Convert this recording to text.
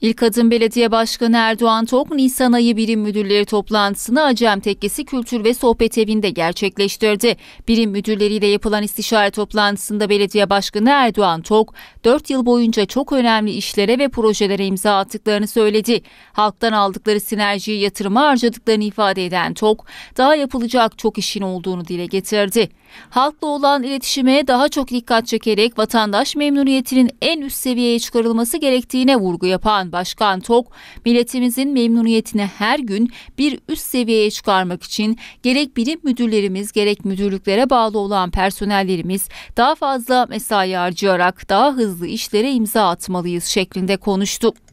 İlk adım Belediye Başkanı Erdoğan Tok Nisan ayı birim müdürleri toplantısını Acem Tekkesi Kültür ve Sohbet Evi'nde gerçekleştirdi. Birim müdürleriyle yapılan istişare toplantısında Belediye Başkanı Erdoğan Tok 4 yıl boyunca çok önemli işlere ve projelere imza attıklarını söyledi. Halktan aldıkları sinerjiyi yatırıma harcadıklarını ifade eden Tok daha yapılacak çok işin olduğunu dile getirdi. Halkla olan iletişime daha çok dikkat çekerek vatandaş memnuniyetinin en üst seviyeye çıkarılması gerektiğine vurgu yapan Başkan Tok, milletimizin memnuniyetini her gün bir üst seviyeye çıkarmak için gerek birim müdürlerimiz gerek müdürlüklere bağlı olan personellerimiz daha fazla mesai harcayarak daha hızlı işlere imza atmalıyız şeklinde konuştu.